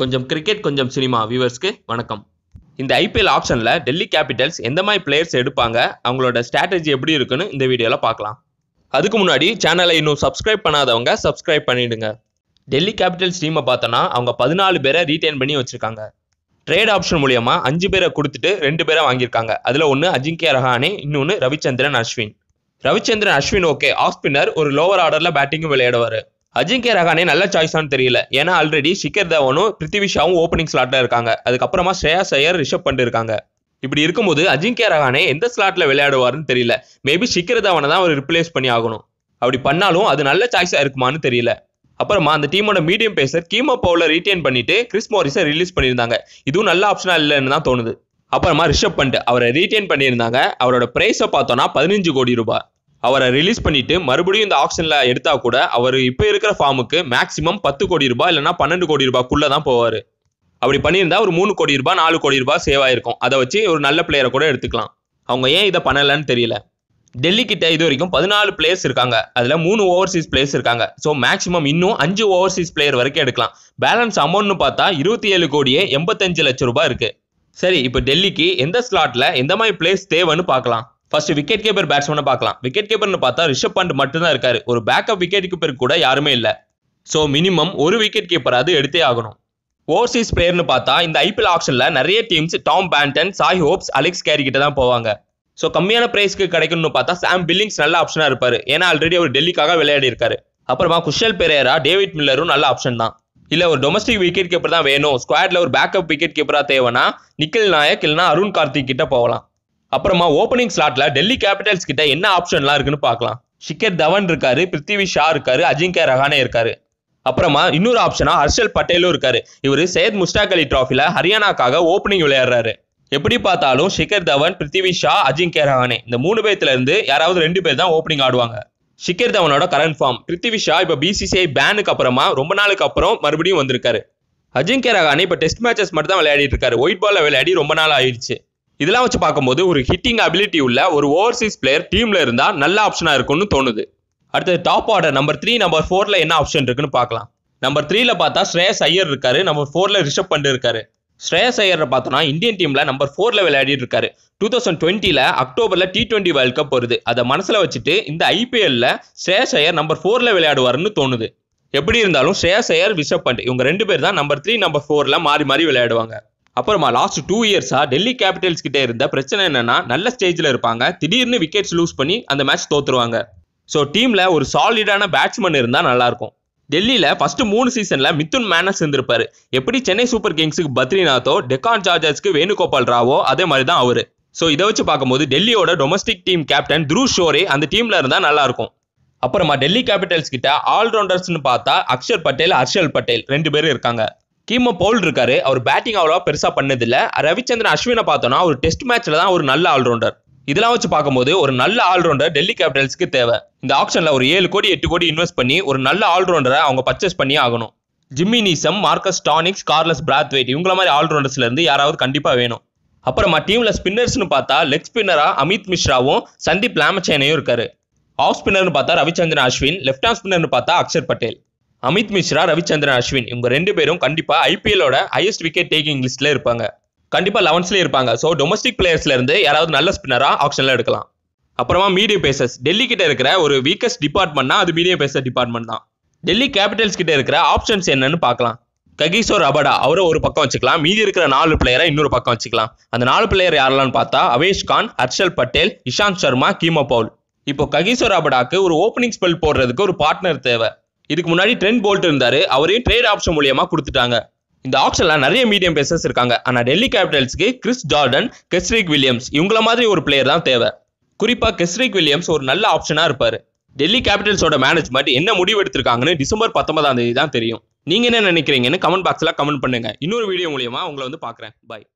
கொஞ்சம் கிரிக்கெட் கொஞ்சம் சினிமா வியூவர்ஸ்க்கு வணக்கம் இந்த ஐபிஎல் ஆப்ஷனில் டெல்லி கேபிட்டல்ஸ் எந்த மாதிரி பிளேயர்ஸ் எடுப்பாங்க அவங்களோட ஸ்ட்ராட்டஜி எப்படி இருக்குன்னு இந்த வீடியோவில் பார்க்கலாம் அதுக்கு முன்னாடி சேனலை இன்னும் சப்ஸ்கிரைப் பண்ணாதவங்க சப்ஸ்கிரைப் பண்ணிவிடுங்க டெல்லி கேபிட்டல்ஸ் டீமை பார்த்தோன்னா அவங்க பதினாலு பேரை ரீட்டைன் பண்ணி வச்சுருக்காங்க ட்ரேட் ஆப்ஷன் மூலயமா அஞ்சு பேரை கொடுத்துட்டு ரெண்டு பேரை வாங்கியிருக்காங்க அதில் ஒன்று அஜிங்கே ரஹானே இன்னொன்று Ravichandran Ashwin Ravichandran Ashwin okay off spinner ஒரு லோவர் ஆர்டரில் பேட்டிங்கும் விளையாடுவார் அஜிங்கே ரகானே நல்ல சாய்ஸானு தெரியல ஏன்னா ஆல்ரெடி ஷிக்கர் தவனும் பிருத்திவிஷாவும் ஓப்பனிங் ஸ்லாட்டில் இருக்காங்க அதுக்கப்புறமா ஸ்ரேயா சையர் ரிஷப் பண்ணிட்டு இருக்காங்க இப்படி இருக்கும்போது அஜிங்கே ரகானே எந்த ஸ்லாட்ல விளையாடுவாருன்னு தெரியல மேபி ஷிகர் தவனை தான் அவர் ரிப்ளேஸ் பண்ணி ஆகணும் அப்படி பண்ணாலும் அது நல்ல சாய்ஸா இருக்குமான்னு தெரியல அப்புறமா அந்த டீமோட மீடியம் பேசர் கீமோ பவுல ரீட்டைன் பண்ணிட்டு கிறிஸ் மோரிஸை ரிலீஸ் பண்ணியிருந்தாங்க இதுவும் நல்ல ஆப்ஷனா இல்லைன்னு தான் தோணுது அப்புறமா ரிஷப் பண்ணிட்டு அவரை ரீட்டைன் பண்ணியிருந்தாங்க அவரோட பிரைஸை பார்த்தோம்னா பதினஞ்சு கோடி ரூபாய் அவரை ரிலீஸ் பண்ணிட்டு மறுபடியும் இந்த ஆக்ஷன்ல எடுத்தா கூட அவர் இப்போ இருக்கிற ஃபார்முக்கு மேக்சிமம் பத்து கோடி ரூபாய் இல்லைன்னா பன்னெண்டு கோடி ரூபாய்க்குள்ள தான் போவார் அப்படி பண்ணியிருந்தா ஒரு மூணு கோடி ரூபாய் நாலு கோடி ரூபாய் சேவ் ஆயிருக்கும் அதை வச்சு ஒரு நல்ல பிளேயரை கூட எடுத்துக்கலாம் அவங்க ஏன் இதை பண்ணலன்னு தெரியல டெல்லி கிட்ட இது வரைக்கும் பதினாலு பிளேயர்ஸ் இருக்காங்க அதில் மூணு ஓவர்சீஸ் பிளேயர்ஸ் இருக்காங்க ஸோ மேக்சிமம் இன்னும் அஞ்சு ஓவர்சீஸ் பிளேயர் வரைக்கும் எடுக்கலாம் பேலன்ஸ் அமௌண்ட்னு பார்த்தா இருபத்தி ஏழு கோடியே எண்பத்தஞ்சு லட்சம் ரூபாய் இருக்கு சரி இப்போ டெல்லிக்கு எந்த ஸ்லாட்ல எந்த மாதிரி பிளேஸ் தேவைன்னு பார்க்கலாம் ஃபர்ஸ்ட் விக்கெட் கீப்பர் பேட்ஸ்மேனை பார்க்கலாம் விக்கெட் கீப்பர்னு பார்த்தா ரிஷப் பண்ட் மட்டும்தான் இருக்காரு ஒரு பேக்கப் விக்கெட் கீப்பர் கூட யாருமே இல்லை ஸோ மினிமம் ஒரு விக்கெட் கீப்பர் அது எடுத்தே ஆகணும் ஓவர்சீஸ் பிளேயர்னு பார்த்தா இந்த ஐபிஎல் ஆப்ஷனில் நிறைய teams Tom Banton Shai Hopes Alex Carey கிட்ட தான் போவாங்க ஸோ கம்மியான பிரைஸ்க்கு கிடைக்கணும்னு பார்த்தா சாம் பில்லிங்ஸ் நல்ல ஆப்ஷனாக இருப்பார் ஏன்னா ஆல்ரெடி அவர் டெல்லிக்காக விளையாடி இருக்காரு அப்புறமா குஷல் பெரேரா டேவிட் மில்லரும் நல்ல ஆப்ஷன் தான் இல்லை ஒரு டொமஸ்டிக் விக்கெட் கீப்பர் தான் வேணும் ஸ்குவாட்ல ஒரு பேக்கப் விக்கெட் கீப்பராக தேவைன்னா நிக்கில் நாயக் இல்லைனா அருண் கார்த்திக் கிட்ட போகலாம் அப்புறமா ஓப்பனிங் ஸ்லாட்ல டெல்லி கேபிட்டல்ஸ் கிட்ட என்ன ஆப்ஷன்லாம் இருக்குன்னு பார்க்கலாம் ஷிகர் தவன் இருக்காரு பிருத்திவி ஷா இருக்காரு அஜிங்கே ரஹானே இருக்காரு அப்புறமா இன்னொரு ஆப்ஷனா ஹர்ஷல் பட்டேலும் இருக்காரு இவர் சையத் முஸ்டாக் அலி டிராஃபில ஹரியானாக்காக ஓப்பனிங் விளையாடுறாரு எப்படி பார்த்தாலும் ஷிகர் தவன் பிருத்திவி ஷா அஜிங்கே ரஹானே இந்த மூணு பேர்ல இருந்து யாராவது ரெண்டு பேர் தான் ஓப்பனிங் ஆடுவாங்க ஷிகர் தவனோட கரண்ட் ஃபார்ம் பிருத்திவி ஷா இப்போ பிசிசிஐ பேனுக்கு அப்புறமா ரொம்ப நாளுக்கு அப்புறம் மறுபடியும் வந்திருக்காரு அஜிங்கே ரஹானே இப்போ டெஸ்ட் மேட்சஸ் மட்டும் தான் விளையாடிட்டு இருக்காரு ஒயிட் பால்ல விளையாடி ரொம்ப நாள் ஆயிடுச்சு இதெல்லாம் வச்சு பார்க்கும்போது ஒரு ஹிட்டிங் அபிலிட்டி உள்ள ஒரு ஓவர்சீஸ் பிளேயர் டீம்ல இருந்தால் நல்ல ஆப்ஷனாக இருக்கும்னு தோணுது அடுத்தது top order number three number ஃபோரில் என்ன ஆப்ஷன் இருக்குன்னு பார்க்கலாம் நம்பர் த்ரீல பார்த்தா ஸ்ரேயஸ் ஐயர் இருக்காரு நம்பர் ஃபோரில் ரிஷப் பண்ட் இருக்காரு ஸ்ரேயஸ் ஐயர் பார்த்தோம்னா இந்தியன் டீம்ல நம்பர் ஃபோர்ல விளையாடிட்டு இருக்காரு டூ தௌசண்ட் டுவெண்ட்டில அக்டோபர்ல டி டுவெண்ட்டி வேர்ல்ட் கப் வருது அதை மனசுல வச்சுட்டு இந்த ஐபிஎல்ல ஸ்ரேயஸ் ஐயர் நம்பர் ஃபோர்ல விளையாடுவாருன்னு தோணுது எப்படி இருந்தாலும் ஸ்ரேயஸ் ஐயர் ரிஷப் பண்ட் இவங்க ரெண்டு பேர் தான் நம்பர் த்ரீ நம்பர் ஃபோர்ல மாறி மாறி விளையாடுவாங்க அப்புறமா லாஸ்ட் டூ இயர்ஸாக டெல்லி கேபிட்டல்ஸ் கிட்டே இருந்த பிரச்சனை என்னன்னா நல்ல ஸ்டேஜில் இருப்பாங்க திடீர்னு விக்கெட்ஸ் லூஸ் பண்ணி அந்த மேட்ச் தோற்றுருவாங்க ஸோ டீமில் ஒரு சாலிடான பேட்ஸ்மேன் இருந்தால் நல்லாயிருக்கும் டெல்லியில் ஃபஸ்ட்டு மூணு சீசனில் மித்துன் மேனஸ் இருந்திருப்பாரு எப்படி சென்னை சூப்பர் கிங்ஸுக்கு பத்ரிநாத்தோ டெக்கான் சார்ஜர்ஸ்க்கு வேணுகோபால் ராவோ அதே மாதிரி தான் அவர் ஸோ இதை வச்சு பார்க்கும்போது டெல்லியோட domestic team captain Dhruv Shorey அந்த டீமில் இருந்தால் நல்லாயிருக்கும் அப்புறமா டெல்லி கேபிட்டல்ஸ் கிட்ட ஆல்ரவுண்டர்ஸ்னு பார்த்தா அக்ஷர் பட்டேல் ஹர்ஷல் பட்டேல் ரெண்டு பேரும் இருக்காங்க கீமோ பவுல் இருக்காரு அவர் பேட்டிங் அவ்வளோவா பெருசாக பண்ணதில்லை ரவிச்சந்திரன் அஸ்வினை பார்த்தோன்னா ஒரு டெஸ்ட் மேட்ச்சில் தான் ஒரு நல்ல ஆல்ரவுண்டர் இதெல்லாம் வச்சு பார்க்கும்போது ஒரு நல்ல ஆல்ரவுண்டர் டெல்லி கேபிட்டல்ஸ்க்கு தேவை இந்த ஆப்ஷனில் ஒரு ஏழு கோடி எட்டு கோடி இன்வெஸ்ட் பண்ணி ஒரு நல்ல ஆல்ரவுண்டரை அவங்க பர்ச்சேஸ் பண்ணி ஆகணும் ஜிம்மி நீசம் மார்க்கஸ் டானிக்ஸ் கார்லஸ் பிராத்வேட் இவங்கள மாதிரி ஆல்ரவுண்டர்ஸ்லேருந்து யாராவது கண்டிப்பாக வேணும் அப்புறமா டீமில் ஸ்பின்னர்ஸ்னு பார்த்தா லெக் ஸ்பின்னராக அமித் மிஸ்ராவும் சந்தீப் லாமச்சேனையும் இருக்காரு ஆஃப் ஸ்பின்னர்னு பார்த்தா ரவிச்சந்திரன் அஸ்வின் லெஃப்ட் ஆஃப் ஸ்பின்னர்னு பார்த்தா அக்ஷர் பட்டேல் அமித் மிஸ்ரா ரவிச்சந்திரன் அஸ்வின் இவங்க ரெண்டு பேரும் கண்டிப்பாக ஐபிஎல்லோட ஹையஸ்ட் விக்கெட் டேக்கிங் லிஸ்ட்ல இருப்பாங்க கண்டிப்பாக லெவன்ஸ்லேயே இருப்பாங்க ஸோ டொமஸ்டிக் பிளேயர்ஸ்லேருந்து யாராவது நல்ல ஸ்பின்னரா ஆப்ஷன்ல எடுக்கலாம் அப்புறமா மீடியம் பேசஸ் டெல்லி கிட்ட இருக்கிற ஒரு வீக்கஸ்ட் டிபார்ட்மெண்ட்னா அது மீடியம் பேசர் டிபார்ட்மெண்ட் தான் டெல்லி கேபிட்டல்ஸ் கிட்ட இருக்கிற ஆப்ஷன்ஸ் என்னன்னு பார்க்கலாம் ககிஷோர் அபடா அவரை ஒரு பக்கம் வச்சுக்கலாம் மீதி இருக்கிற நாலு பிளேயரை இன்னொரு பக்கம் வச்சுக்கலாம் அந்த நாலு பிளேயர் யாரெல்லாம் பார்த்தா அவேஷ் கான் ஹர்ஷல் பட்டேல் இஷாந்த் சர்மா கீமோ பவுல் இப்போ ககிஷோர் அபடாக்கு ஒரு ஓப்பனிங் ஸ்பெல் போடுறதுக்கு ஒரு பார்ட்னர் தேவை இதுக்கு முன்னாடி ட்ரெண்ட் போல்ட் இருந்தார் அவரையும் ட்ரேட் ஆப்ஷன் மூலியமாக கொடுத்துட்டாங்க இந்த ஆப்ஷனில் நிறைய மீடியம் பேசஸ் இருக்காங்க ஆனால் டெல்லி கேபிட்டல்ஸ்க்கு கிறிஸ் ஜார்டன் கெஸ்ரிக் வில்லியம்ஸ் இவங்கள மாதிரி ஒரு பிளேயர் தான் தேவை குறிப்பாக கெஸ்ரிக் வில்லியம்ஸ் ஒரு நல்ல ஆப்ஷனாக இருப்பார் டெல்லி கேபிட்டல்ஸோட மேனேஜ்மெண்ட் என்ன முடிவு எடுத்திருக்காங்கன்னு டிசம்பர் பத்தொன்பதாம் தேதி தான் தெரியும் நீங்கள் என்ன நினைக்கிறீங்கன்னு கமெண்ட் பாக்ஸில் கமெண்ட் பண்ணுங்கள் இன்னொரு வீடியோ மூலியமாக உங்களை வந்து பார்க்குறேன் பாய்